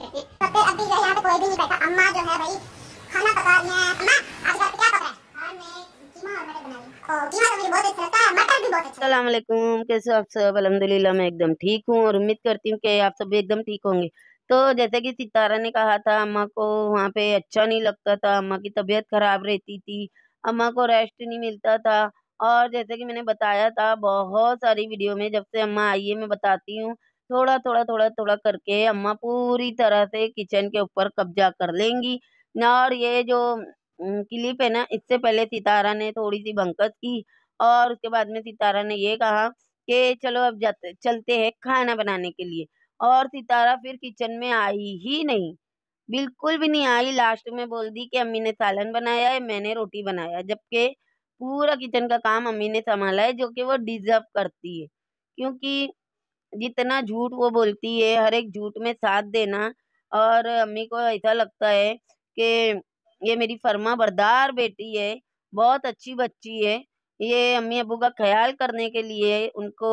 अभी जो यहाँ पे कोई भी नहीं बैठा अम्मा जो है भाई खाना पका रही अम्मा आज क्या पका तो अच्छा है अच्छा कैसे आप सब अलहमदिल्ला मैं एकदम ठीक हूँ और उम्मीद करती हूँ कि आप सब एकदम ठीक होंगे तो जैसे कि सितारा ने कहा था अम्मा को वहाँ पे अच्छा नहीं लगता था अम्मा की तबीयत खराब रहती थी अम्मा को रेस्ट नहीं मिलता था और जैसे कि मैंने बताया था बहुत सारी वीडियो में जब से अम्मा आई है मैं बताती हूँ थोड़ा थोड़ा थोड़ा थोड़ा करके अम्मा पूरी तरह से किचन के ऊपर कब्जा कर लेंगी और ये जो क्लिप है ना इससे पहले सितारा ने थोड़ी सी बंकस की और उसके बाद में सितारा ने ये कहा कि चलो अब जाते चलते हैं खाना बनाने के लिए और सितारा फिर किचन में आई ही नहीं बिल्कुल भी नहीं आई लास्ट में बोल दी कि अम्मी ने सालन बनाया है मैंने रोटी बनाया जबकि पूरा किचन का काम अम्मी ने संभाला है जो कि वो डिजर्व करती है क्योंकि जितना झूठ वो बोलती है हर एक झूठ में साथ देना और अम्मी को ऐसा लगता है कि ये मेरी फर्मा बरदार बेटी है बहुत अच्छी बच्ची है ये अम्मी अबू का ख्याल करने के लिए उनको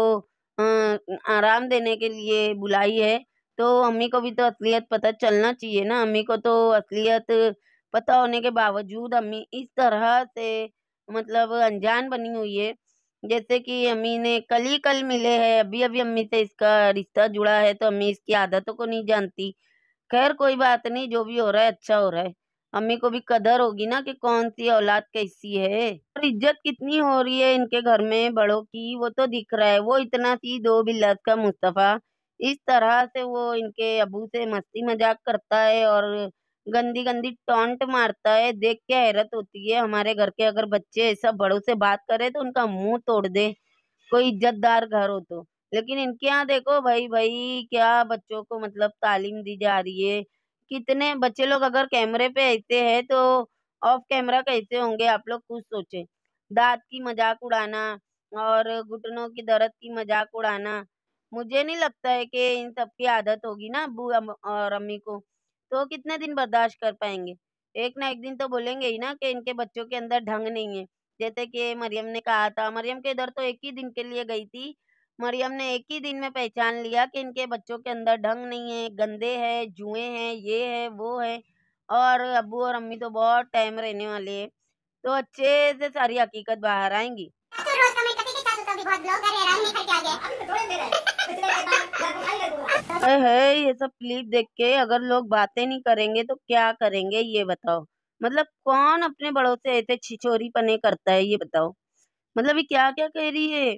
आराम देने के लिए बुलाई है तो अम्मी को भी तो असलियत पता चलना चाहिए ना अम्मी को तो असलियत पता होने के बावजूद अम्मी इस तरह से मतलब अनजान बनी हुई है जैसे कि अम्मी ने कल ही कल मिले हैं अभी अभी अम्मी से इसका रिश्ता जुड़ा है तो अम्मी इसकी आदतों को नहीं जानती खैर कोई बात नहीं जो भी हो रहा है अच्छा हो रहा है अम्मी को भी कदर होगी ना कि कौन सी औलाद कैसी है और इज्जत कितनी हो रही है इनके घर में बड़ों की वो तो दिख रहा है वो इतना सी दो बिल्लास का मुस्तफ़ा इस तरह से वो इनके अबू से मस्ती मजाक करता है और गंदी गंदी टॉन्ट मारता है देख के हैरत होती है हमारे घर के अगर बच्चे ऐसा बड़ों से बात करे तो उनका मुंह तोड़ दे कोई इज्जतदार घर हो तो लेकिन इनके यहाँ देखो भाई भाई क्या बच्चों को मतलब तालीम दी जा रही है कितने बच्चे लोग अगर कैमरे पे ऐसे हैं तो ऑफ कैमरा कैसे होंगे आप लोग कुछ सोचे दांत की मजाक उड़ाना और घुटनों की दर्द की मजाक उड़ाना मुझे नहीं लगता है कि इन सबकी आदत होगी ना अबू और अम्मी को तो कितने दिन बर्दाश्त कर पाएंगे एक ना एक दिन तो बोलेंगे ही ना कि इनके बच्चों के अंदर ढंग नहीं है जैसे कि मरियम ने कहा था मरियम के इधर तो एक ही दिन के लिए गई थी मरियम ने एक ही दिन में पहचान लिया कि इनके बच्चों के अंदर ढंग नहीं है गंदे है जुए हैं ये है वो है और अबू और अम्मी तो बहुत टाइम रहने वाले हैं तो अच्छे से सारी हकीकत बाहर आएंगी तो ये सब क्लिप देख के अगर लोग बातें नहीं करेंगे तो क्या करेंगे ये बताओ मतलब कौन अपने बड़ों से ऐसे छिछोरी पने करता है ये बताओ मतलब ये क्या क्या कह रही है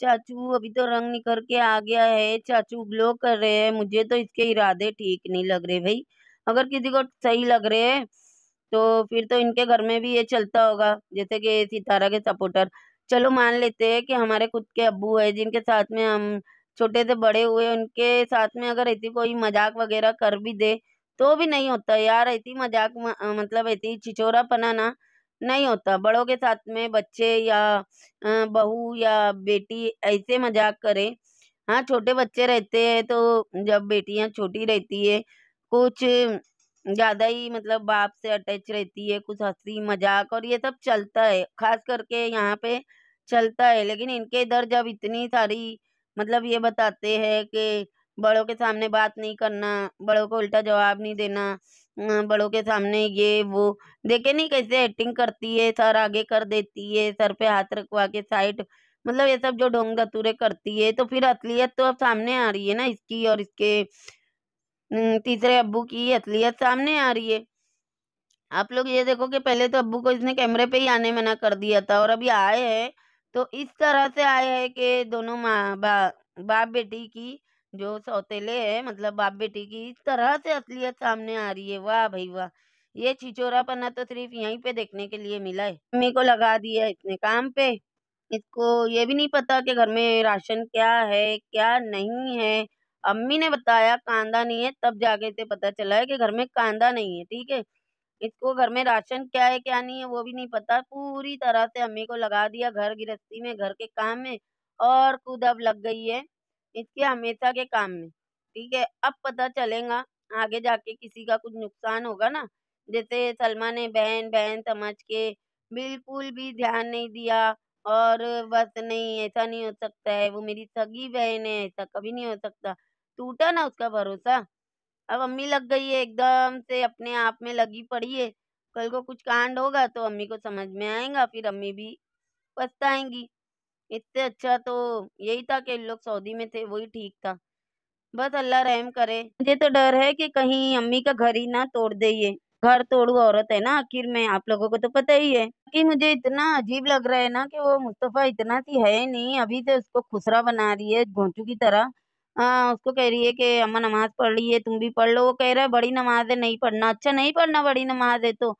चाचू अभी तो रंग निकल के आ गया है चाचू ग्लो कर रहे हैं मुझे तो इसके इरादे ठीक नहीं लग रहे भाई अगर किसी को सही लग रहे हैं तो फिर तो इनके घर में भी ये चलता होगा जैसे कि सितारा के सपोर्टर चलो मान लेते हैं कि हमारे खुद के अबू है जिनके साथ में हम छोटे से बड़े हुए उनके साथ में अगर ऐसी कोई मजाक वगैरह कर भी दे तो भी नहीं होता यार ऐसी मजाक म, मतलब ऐसी पना पनाना नहीं होता बड़ों के साथ में बच्चे या बहू या बेटी ऐसे मजाक करे हाँ छोटे बच्चे रहते हैं तो जब बेटियां छोटी रहती है कुछ ज़्यादा ही मतलब बाप से अटैच रहती है कुछ हंसी मजाक और ये सब चलता है खास करके यहाँ पे चलता है लेकिन इनके इधर जब इतनी सारी मतलब ये बताते हैं कि बड़ों के सामने बात नहीं करना बड़ों को उल्टा जवाब नहीं देना बड़ों के सामने ये वो देखे नहीं कैसे एक्टिंग करती है सर आगे कर देती है सर पे हाथ रखवा के साइड मतलब ये सब जो ढोंग धतूरे करती है तो फिर असलियत तो अब सामने आ रही है ना इसकी और इसके हम्म, तीसरे अब्बू की असलियत सामने आ रही है आप लोग ये देखो कि पहले तो अब्बू को इसने कैमरे पे ही आने मना कर दिया था और अभी आए है तो इस तरह से आए है कि दोनों माँ बा, बाप बेटी की जो सौतेले है मतलब बाप बेटी की इस तरह से असलियत सामने आ रही है वाह भाई वाह ये छिचोरा पन्ना तो सिर्फ यहीं पे देखने के लिए मिला है मम्मी को लगा दिया इसने काम पे इसको ये भी नहीं पता कि घर में राशन क्या है क्या नहीं है अम्मी ने बताया कांदा नहीं है तब जाके इसे पता चला है कि घर में कांदा नहीं है ठीक है इसको घर में राशन क्या है क्या नहीं है वो भी नहीं पता पूरी तरह से अम्मी को लगा दिया घर गृहस्थी में घर के काम में और खुद अब लग गई है इसके हमेशा के काम में ठीक है अब पता चलेगा आगे जाके किसी का कुछ नुकसान होगा ना जैसे सलमा ने बहन बहन समझ के बिल्कुल भी ध्यान नहीं दिया और बस नहीं ऐसा नहीं हो सकता है वो मेरी सगी बहन है ऐसा कभी नहीं हो सकता टूटा ना उसका भरोसा अब अम्मी लग गई है एकदम से अपने आप में लगी पड़ी है कल को कुछ कांड होगा तो अम्मी को समझ में आएगा फिर अम्मी भी पछताएंगी इससे अच्छा तो यही था कि लोग सऊदी में थे वही ठीक था बस अल्लाह रहम करे मुझे तो डर है कि कहीं अम्मी का घर ही ना तोड़ दे ये घर तोड़ू औरत है ना आखिर में आप लोगों को तो पता ही है कि मुझे इतना अजीब लग रहा है ना कि वो मुस्तफ़ा इतना सी है नहीं अभी तो उसको खुसरा बना रही है घोंचू की तरह आ, हाँ, उसको कह रही है कि अम्मा नमाज पढ़ ली है तुम भी पढ़ लो वो कह रहा है बड़ी नमाज है नहीं पढ़ना अच्छा नहीं पढ़ना बड़ी नमाज है तो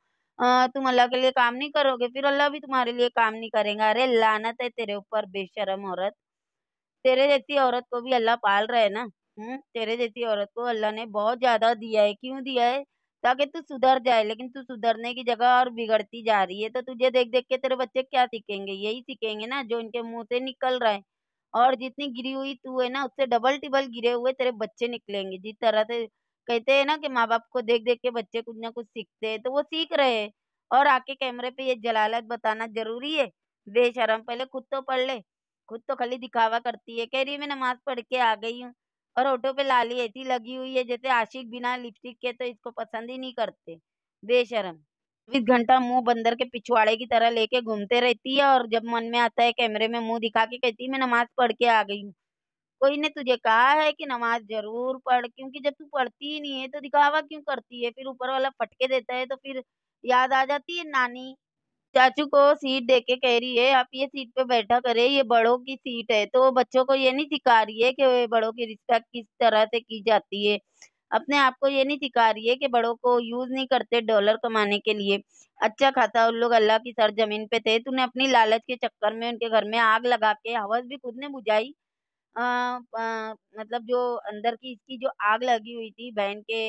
आ, तुम अल्लाह के लिए काम नहीं करोगे फिर अल्लाह भी तुम्हारे लिए काम नहीं करेगा अरे लानत है तेरे ऊपर बेशरम औरत तेरे जैसी औरत को भी अल्लाह पाल रहा है ना हम्म तेरे जैसी औरत को अल्लाह ने बहुत ज्यादा दिया है क्यों दिया है ताकि तू सुधर जाए लेकिन तू सुधरने की जगह और बिगड़ती जा रही है तो तुझे देख देख के तेरे बच्चे क्या सीखेंगे यही सीखेंगे ना जो इनके मुंह से निकल रहा है और जितनी गिरी हुई तू है ना उससे डबल टिबल गिरे हुए तेरे बच्चे निकलेंगे जिस तरह से कहते हैं ना कि माँ बाप को देख देख के बच्चे कुछ ना कुछ सीखते हैं तो वो सीख रहे हैं और आके कैमरे पे ये जलालत बताना जरूरी है बेशरम पहले खुद तो पढ़ ले खुद तो खाली दिखावा करती है कह रही मैं नमाज पढ़ के आ गई हूँ और ऑटो पे लाली ऐसी लगी हुई है जैसे आशिक बिना लिपस्टिक के तो इसको पसंद ही नहीं करते बेशरम चौबीस घंटा मुंह बंदर के पिछवाड़े की तरह लेके घूमते रहती है और जब मन में आता है कैमरे में मुंह दिखा के कहती है मैं नमाज पढ़ के आ गई हूँ कोई ने तुझे कहा है कि नमाज जरूर पढ़ क्योंकि जब तू पढ़ती ही नहीं है तो दिखावा क्यों करती है फिर ऊपर वाला फटके देता है तो फिर याद आ जाती है नानी चाचू को सीट दे के कह रही है आप ये सीट पे बैठा करे ये बड़ों की सीट है तो बच्चों को ये नहीं सिखा रही है कि बड़ों की रिस्पेक्ट किस तरह से की जाती है अपने आप को ये नहीं सिखा रही है कि बड़ों को यूज़ नहीं करते डॉलर कमाने के लिए अच्छा खाता उन लोग अल्लाह की सर जमीन पे थे तूने अपनी लालच के चक्कर में उनके घर में आग लगा के हवस भी खुद ने बुझाई मतलब जो अंदर की इसकी जो आग लगी हुई थी बहन के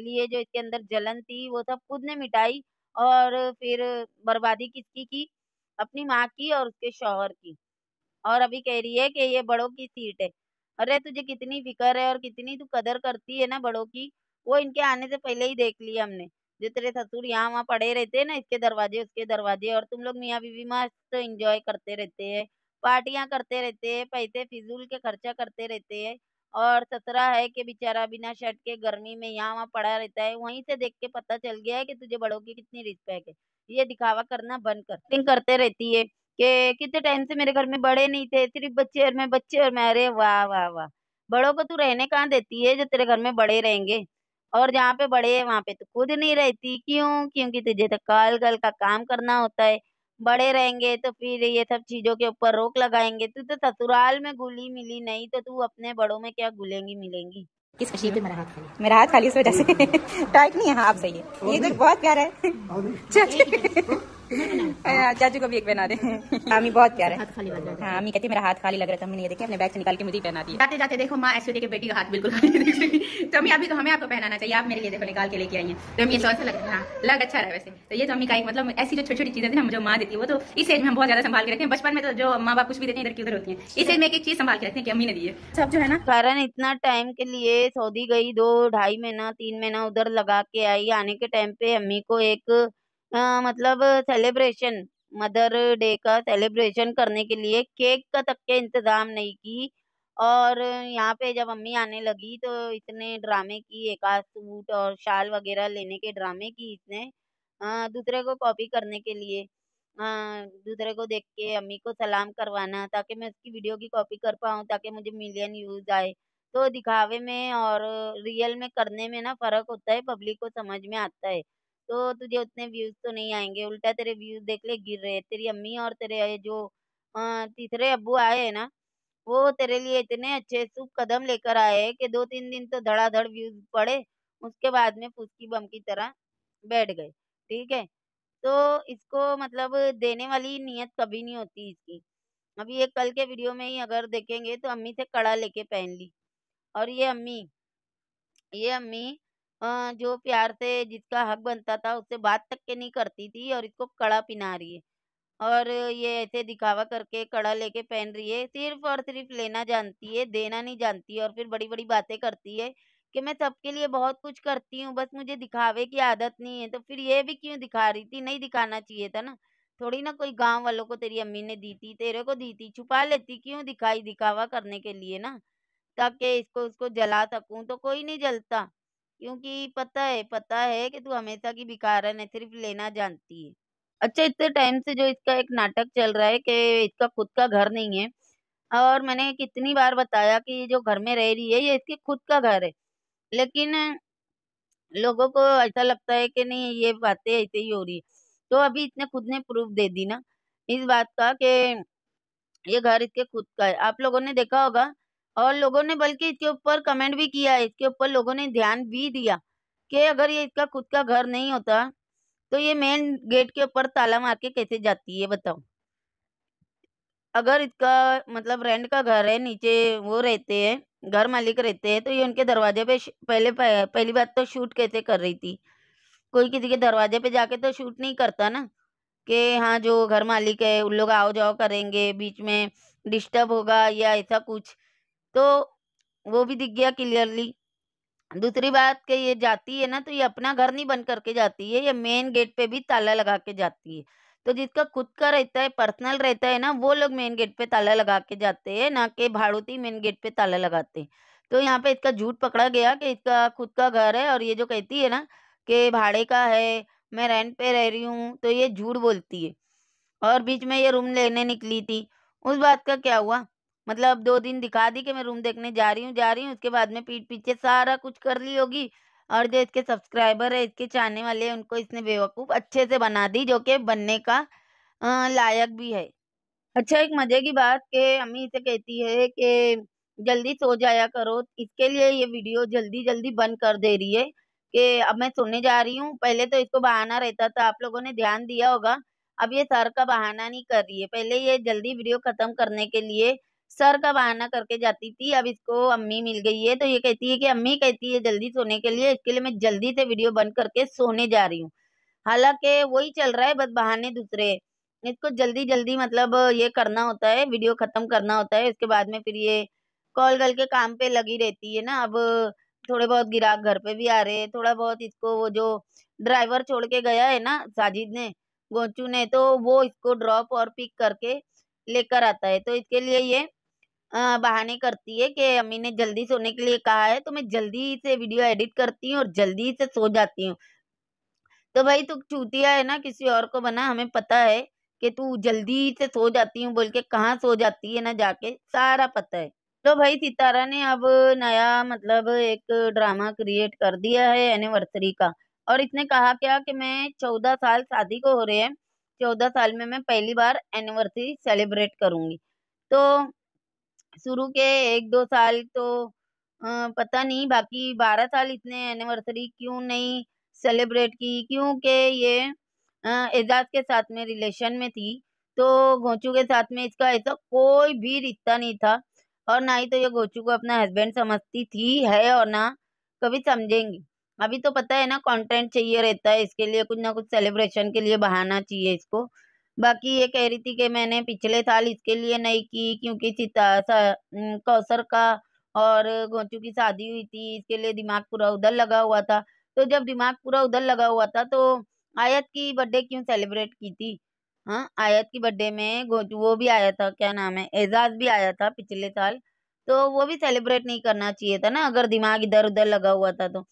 लिए जो इसके अंदर जलन थी वो सब खुद ने मिटाई और फिर बर्बादी किसकी की अपनी माँ की और उसके शोहर की और अभी कह रही है कि ये बड़ों की सीट है अरे तुझे कितनी फिक्र है और कितनी तू कदर करती है ना बड़ों की वो इनके आने से पहले ही देख लिया हमने जो तेरे ससुर यहाँ वहाँ पड़े रहते हैं ना इसके दरवाजे उसके दरवाजे और तुम लोग मियाँ बीवी मस्त इंजॉय करते रहते हैं पार्टियां करते रहते हैं पैसे फिजूल के खर्चा करते रहते हैं और ससरा है कि बेचारा बिना शर्ट के गर्मी में यहाँ वहाँ पड़ा रहता है वहीं से देख के पता चल गया है कि तुझे बड़ों की कितनी रिस्पेक्ट है ये दिखावा करना बंद कर करते रहती है कि कितने टाइम से मेरे घर में बड़े नहीं थे सिर्फ बच्चे और मैं बच्चे और मैं अरे वाह वाह वाह बड़ों को तू रहने कहाँ देती है जो तेरे घर में बड़े रहेंगे और जहाँ पे बड़े है वहाँ पे तो खुद नहीं रहती क्यों क्योंकि तुझे तो कल कल का काम करना होता है बड़े रहेंगे तो फिर ये सब चीजों के ऊपर रोक लगाएंगे तू तो ससुराल में गुली मिली नहीं तो तू अपने बड़ों में क्या गुलेंगी मिलेंगी किस खुशी पे मेरा हाथ खाली मेरा हाथ खाली इस वजह से टाइट नहीं है हाँ आप सही है ये तो बहुत प्यारा है हाँ। चाचू को भी एक पहना दे मामी हाँ, बहुत प्यार है हाँ कहती मेरा हाथ खाली लग रहा था मम्मी ने देखे अपने बैग से निकाल के मुझे पहना दिया जाते जाते देखो माँ ऐसे देखे बेटी का हाथ बिल्कुल खाली तो मम्मी अभी तो हमें आपको पहनाना चाहिए आप मेरे लिए देखो निकाल के लेके आई है तो मम्मी ऐसा लग रहा हाँ, लग अच्छा रहा है वैसे तो ये तो मम्मी का एक मतलब ऐसी जो छोटी छोटी चीजें थी ना जो माँ देती है वो तो इस एज में हम बहुत ज्यादा संभाल के रखते हैं बचपन में तो जो माँ बाप कुछ भी देते हैं इधर की उधर होती है इस एज में एक चीज संभाल के रखते हैं कि अम्मी ने दी है सब जो है ना कारण इतना टाइम के लिए सऊदी गई दो ढाई महीना तीन महीना उधर लगा के आई आने के टाइम पे अम्मी को एक मतलब सेलिब्रेशन मदर डे का सेलिब्रेशन करने के लिए केक का तक के इंतजाम नहीं की और यहाँ पे जब अम्मी आने लगी तो इतने ड्रामे की एक आध सूट और शाल वगैरह लेने के ड्रामे की इसने दूसरे को कॉपी करने के लिए दूसरे को देख के अम्मी को सलाम करवाना ताकि मैं उसकी वीडियो की कॉपी कर पाऊँ ताकि मुझे मिलियन व्यूज आए तो दिखावे में और रियल में करने में ना फ़र्क होता है पब्लिक को समझ में आता है तो तुझे उतने व्यूज तो नहीं आएंगे उल्टा तेरे व्यूज देख ले गिर रहे तेरी अम्मी और तेरे जो तीसरे अबू आए हैं ना वो तेरे लिए इतने अच्छे शुभ कदम लेकर आए है कि दो तीन दिन तो धड़ाधड़ व्यूज पड़े उसके बाद में फुसकी बम की तरह बैठ गए ठीक है तो इसको मतलब देने वाली नीयत कभी नहीं होती इसकी अभी ये कल के वीडियो में ही अगर देखेंगे तो अम्मी से कड़ा लेके पहन ली और ये अम्मी ये अम्मी जो प्यार से जिसका हक बनता था उससे बात तक के नहीं करती थी और इसको कड़ा पिना रही है। और ये ऐसे दिखावा करके कड़ा लेके पहन रही है। सिर्फ़ और सिर्फ़ लेना जानती है, देना नहीं जानती और फिर बड़ी-बड़ी बातें करती है कि मैं सबके लिए बहुत कुछ करती हूँ, बस मुझे दिखावे की आदत नहीं है। तो फिर ये भी क्यों दिखा रही थी? नहीं दिखाना चाहिए था ना। थोड़ी ना कोई गाँव वालों को तेरी अम्मी ने दी थी, तेरे को दी थी, छुपा लेती क्यों दिखाई? दिखावा करने के लिए ना, ताकि इसको उसको जला सकूँ, तो कोई नहीं जलता। क्योंकि पता है पता है कि तू हमेशा की भिखारन है सिर्फ लेना जानती है अच्छा इतने टाइम से जो इसका एक नाटक चल रहा है कि इसका खुद का घर नहीं है और मैंने कितनी बार बताया कि ये जो घर में रह रही है ये इसके खुद का घर है लेकिन लोगों को ऐसा लगता है कि नहीं ये बातें ऐसे ही हो रही है तो अभी इसने खुद ने प्रूफ दे दी ना इस बात का कि ये घर इसके खुद का है आप लोगों ने देखा होगा और लोगों ने बल्कि इसके ऊपर कमेंट भी किया है इसके ऊपर लोगों ने ध्यान भी दिया कि अगर ये इसका खुद का घर नहीं होता तो ये मेन गेट के ऊपर ताला मार के कैसे जाती है बताओ अगर इसका मतलब रेंट का घर है नीचे वो रहते हैं घर मालिक रहते हैं तो ये उनके दरवाजे पे पहले पहली बात तो शूट कैसे कर रही थी कोई किसी के दरवाजे पे जाके तो शूट नहीं करता ना कि हाँ जो घर मालिक है उन लोग आओ जाओ करेंगे बीच में डिस्टर्ब होगा या ऐसा कुछ तो वो भी दिख गया क्लियरली दूसरी बात कि ये जाती है ना तो ये अपना घर नहीं बंद करके जाती है ये मेन गेट पे भी ताला लगा के जाती है तो जिसका खुद का रहता है पर्सनल रहता है ना वो लोग मेन गेट पे ताला लगा के जाते हैं ना कि भाड़ूती मेन गेट पे ताला लगाते हैं तो यहाँ पे इसका झूठ पकड़ा गया कि इसका खुद का घर है और ये जो कहती है ना कि भाड़े का है मैं रेंट पे रह रही हूँ तो ये झूठ बोलती है और बीच में ये रूम लेने निकली थी उस बात का क्या हुआ मतलब दो दिन दिखा दी कि मैं रूम देखने जा रही हूँ जा रही हूँ उसके बाद में पीठ पीछे सारा कुछ कर ली होगी और जो इसके सब्सक्राइबर है इसके चाहने वाले हैं उनको इसने बेवकूफ़ अच्छे से बना दी जो कि बनने का लायक भी है अच्छा एक मज़े की बात के अम्मी इसे कहती है कि जल्दी सो जाया करो इसके लिए ये वीडियो जल्दी जल्दी बंद कर दे रही है कि अब मैं सोने जा रही हूँ पहले तो इसको बहाना रहता था आप लोगों ने ध्यान दिया होगा अब ये सर का बहाना नहीं कर रही है पहले ये जल्दी वीडियो ख़त्म करने के लिए सर का बहाना करके जाती थी अब इसको अम्मी मिल गई है तो ये कहती है कि अम्मी कहती है जल्दी सोने के लिए इसके लिए मैं जल्दी से वीडियो बंद करके सोने जा रही हूँ हालांकि वही चल रहा है बस बहाने दूसरे इसको जल्दी जल्दी मतलब ये करना होता है वीडियो ख़त्म करना होता है उसके बाद में फिर ये कॉल के काम पे लगी रहती है ना अब थोड़े बहुत गिराक घर पे भी आ रहे हैं थोड़ा बहुत इसको वो जो ड्राइवर छोड़ के गया है ना साजिद ने गोचू ने तो वो इसको ड्रॉप और पिक करके लेकर आता है तो इसके लिए ये बहाने करती है कि अम्मी ने जल्दी सोने के लिए कहा है तो मैं जल्दी से वीडियो एडिट करती हूँ और जल्दी से सो जाती हूँ तो भाई तू चूतिया है ना किसी और को बना हमें पता है कि तू जल्दी से सो जाती हूँ बोल के कहाँ सो जाती है ना जाके सारा पता है तो भाई सितारा ने अब नया मतलब एक ड्रामा क्रिएट कर दिया है एनिवर्सरी का और इसने कहा क्या कि मैं चौदह साल शादी को हो रहे हैं चौदह साल में मैं पहली बार एनिवर्सरी सेलिब्रेट करूंगी तो शुरू के एक दो साल तो पता नहीं बाकी बारह साल इसने एनिवर्सरी क्यों नहीं सेलिब्रेट की क्योंकि ये एजाज के साथ में रिलेशन में थी तो घोचू के साथ में इसका ऐसा कोई भी रिश्ता नहीं था और ना ही तो ये घोचू को अपना हस्बैंड समझती थी है और ना कभी समझेंगी अभी तो पता है ना कंटेंट चाहिए रहता है इसके लिए कुछ ना कुछ सेलिब्रेशन के लिए बहाना चाहिए इसको बाकी ये कह रही थी कि मैंने पिछले साल इसके लिए नहीं की क्योंकि सीता कौसर का और गोचू की शादी हुई थी इसके लिए दिमाग पूरा उधर लगा हुआ था तो जब दिमाग पूरा उधर लगा हुआ था तो आयत की बर्थडे क्यों सेलिब्रेट की थी हाँ आयत की बर्थडे में गोचू वो भी आया था क्या नाम है एजाज भी आया था पिछले साल तो वो भी सेलिब्रेट नहीं करना चाहिए था ना अगर दिमाग इधर उधर लगा हुआ था तो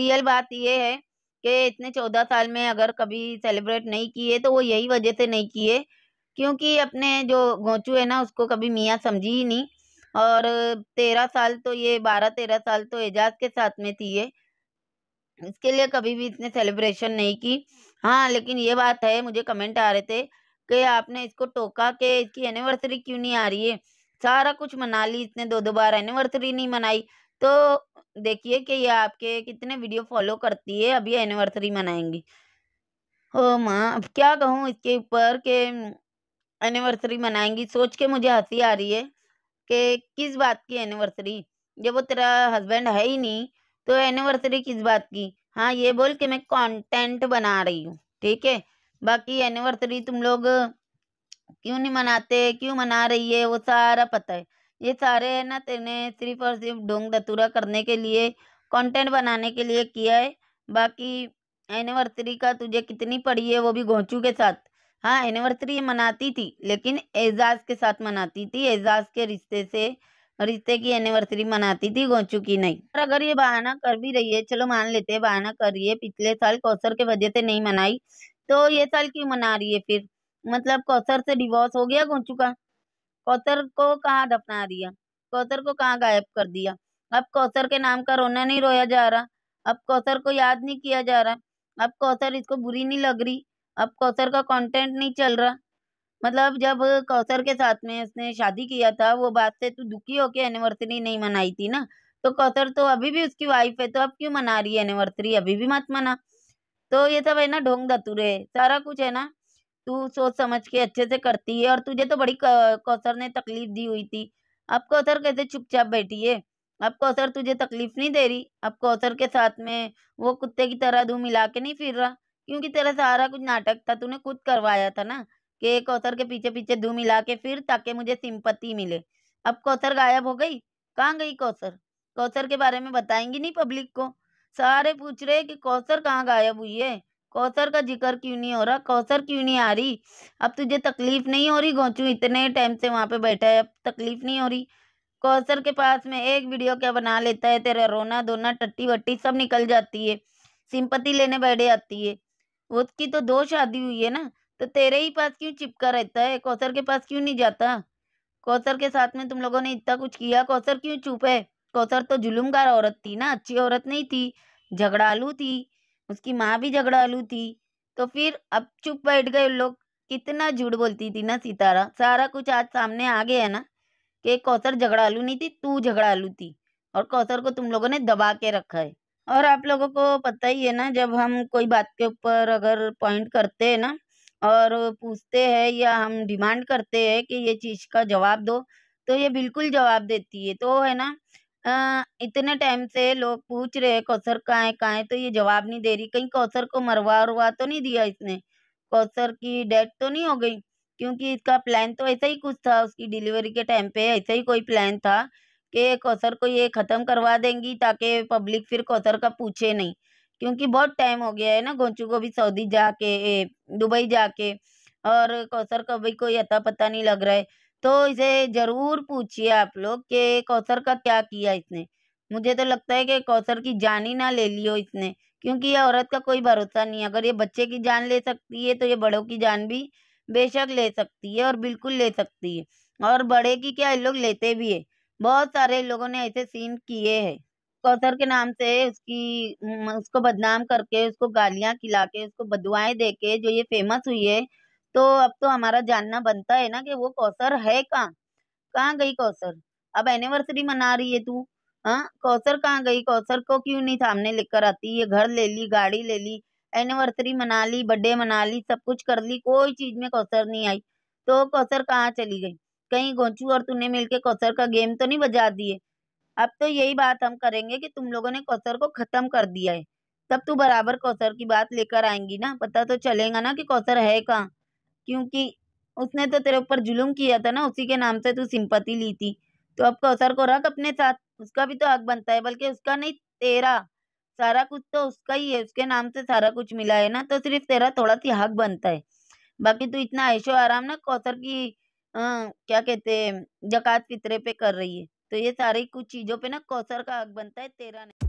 रियल बात ये है कि इतने चौदह साल में अगर कभी सेलिब्रेट नहीं किए तो वो यही वजह से नहीं किए क्योंकि अपने जो गोचू है ना उसको कभी मियाँ समझी ही नहीं और तेरह साल तो ये बारह तेरह साल तो एजाज के साथ में थी ये इसके लिए कभी भी इसने सेलिब्रेशन नहीं की हाँ लेकिन ये बात है मुझे कमेंट आ रहे थे कि आपने इसको टोका के इसकी एनिवर्सरी क्यों नहीं आ रही है सारा कुछ मना ली इसने दो दो बार एनिवर्सरी नहीं मनाई तो देखिए कि ये आपके कितने वीडियो फॉलो करती है अभी एनिवर्सरी मनाएंगी हो माँ अब क्या कहूँ इसके ऊपर के एनिवर्सरी मनाएंगी सोच के मुझे हंसी आ रही है कि किस बात की एनिवर्सरी जब वो तेरा हस्बैंड है ही नहीं तो एनिवर्सरी किस बात की हाँ ये बोल के मैं कंटेंट बना रही हूँ ठीक है बाकी एनिवर्सरी तुम लोग क्यों नहीं मनाते क्यों मना रही है वो सारा पता है ये सारे है ना तेने सिर्फ और सिर्फ ढोंग दतूरा करने के लिए कंटेंट बनाने के लिए किया है बाकी एनिवर्सरी का तुझे कितनी पड़ी है वो भी घोंचू के साथ हाँ एनिवर्सरी मनाती थी लेकिन एजाज के साथ मनाती थी एजाज के रिश्ते से रिश्ते की एनिवर्सरी मनाती थी घोंचू की नहीं और अगर ये बहाना कर भी रही है चलो मान लेते हैं बहाना कर रही है पिछले साल कौसर के वजह से नहीं मनाई तो ये साल क्यों मना रही है फिर मतलब कौसर से डिवोर्स हो गया घोंचू का कौतर को कहाँ दफना दिया कौतर को कहाँ गायब कर दिया अब कौतर के नाम का रोना नहीं रोया जा रहा अब कौतर को याद नहीं किया जा रहा अब कौतर इसको बुरी नहीं लग रही अब कौतर का कंटेंट नहीं चल रहा मतलब जब कौतर के साथ में उसने शादी किया था वो बात से तू तो दुखी होके एनिवर्सरी नहीं मनाई थी ना तो कौतर तो अभी भी उसकी वाइफ है तो अब क्यों मना रही है एनिवर्सरी अभी भी मत मना तो ये सब है ना ढोंग दतुरे सारा कुछ है ना तू सोच समझ के अच्छे से करती है और तुझे तो बड़ी कौसर ने तकलीफ दी हुई थी अब कौसर कैसे चुपचाप बैठी है अब कौसर तुझे तकलीफ नहीं दे रही अब कौसर के साथ में वो कुत्ते की तरह धू मिला के नहीं फिर रहा क्योंकि तेरा सारा कुछ नाटक था तूने खुद करवाया था ना कि कौसर के पीछे पीछे धू मिला के फिर ताकि मुझे सिंपत्ति मिले अब कौसर गायब हो गई कहाँ गई कौसर कौसर के बारे में बताएंगी नहीं पब्लिक को सारे पूछ रहे कि कौसर कहाँ गायब हुई है कौसर का जिक्र क्यों नहीं हो रहा कौसर क्यों नहीं आ रही अब तुझे तकलीफ नहीं हो रही गोचू इतने टाइम से वहां पे बैठा है अब तकलीफ नहीं हो रही कौसर के पास में एक वीडियो क्या बना लेता है तेरा रोना धोना टट्टी वट्टी सब निकल जाती है सिंपति लेने बैठ जाती है उसकी तो दो शादी हुई है ना तो तेरे ही पास क्यों चिपका रहता है कौसर के पास क्यों नहीं जाता कौसर के साथ में तुम लोगों ने इतना कुछ किया कौसर क्यों चुप है कौसर तो जुलूमगार औरत थी ना अच्छी औरत नहीं थी झगड़ालू थी उसकी माँ भी झगड़ालू थी तो फिर अब चुप बैठ गए लोग कितना झूठ बोलती थी ना सितारा सारा कुछ आज सामने आ गया है ना कि कौसर झगड़ालू नहीं थी तू झगड़ालू थी और कौसर को तुम लोगों ने दबा के रखा है और आप लोगों को पता ही है ना जब हम कोई बात के ऊपर अगर पॉइंट करते हैं ना और पूछते हैं या हम डिमांड करते हैं कि ये चीज़ का जवाब दो तो ये बिल्कुल जवाब देती है तो है ना आ, इतने टाइम से लोग पूछ रहे हैं कौसर कहाँ है कहाँ है तो ये जवाब नहीं दे रही कहीं कौसर को मरवा उरवा तो नहीं दिया इसने कौसर की डेथ तो नहीं हो गई क्योंकि इसका प्लान तो ऐसा ही कुछ था उसकी डिलीवरी के टाइम पे ऐसा ही कोई प्लान था कि कौसर को ये ख़त्म करवा देंगी ताकि पब्लिक फिर कौसर का पूछे नहीं क्योंकि बहुत टाइम हो गया है ना गोंचू को भी सऊदी जाके दुबई जाके और कौसर का भी कोई अता पता नहीं लग रहा है तो इसे ज़रूर पूछिए आप लोग कि कौसर का क्या किया इसने मुझे तो लगता है कि कौसर की जान ही ना ले ली हो इसने क्योंकि ये औरत का कोई भरोसा नहीं अगर ये बच्चे की जान ले सकती है तो ये बड़ों की जान भी बेशक ले सकती है और बिल्कुल ले सकती है और बड़े की क्या ये लोग लेते भी है बहुत सारे लोगों ने ऐसे सीन किए हैं कौसर के नाम से उसकी उसको बदनाम करके उसको गालियां खिला के उसको बदुआएं दे के जो ये फेमस हुई है तो अब तो हमारा जानना बनता है ना कि वो कौसर है कहाँ कहाँ गई कौसर अब एनिवर्सरी मना रही है तू हाँ कौसर कहाँ गई कौसर को क्यों नहीं सामने लेकर आती ये घर ले ली गाड़ी ले ली एनिवर्सरी मना ली बर्थडे मना ली सब कुछ कर ली कोई चीज में कौसर नहीं आई तो कौसर कहाँ चली गई कहीं गोचू और तूने मिलके कौसर का गेम तो नहीं बजा दिए अब तो यही बात हम करेंगे कि तुम लोगों ने कौसर को खत्म कर दिया है तब तू बराबर कौसर की बात लेकर आएंगी ना पता तो चलेगा ना कि कौसर है कहाँ क्योंकि उसने तो तेरे ऊपर जुलुम किया था ना उसी के नाम से तू सिंपति ली थी तो अब कौसर को रख अपने साथ उसका भी तो हक बनता है बल्कि उसका नहीं तेरा सारा कुछ तो उसका ही है उसके नाम से सारा कुछ मिला है ना तो सिर्फ तेरा थोड़ा सी हक बनता है बाकी तू इतना ऐशो आराम ना कौसर की आ, क्या कहते हैं जक़ात फितरे पे कर रही है तो ये सारी कुछ चीज़ों पे ना कौसर का हक बनता है तेरा नहीं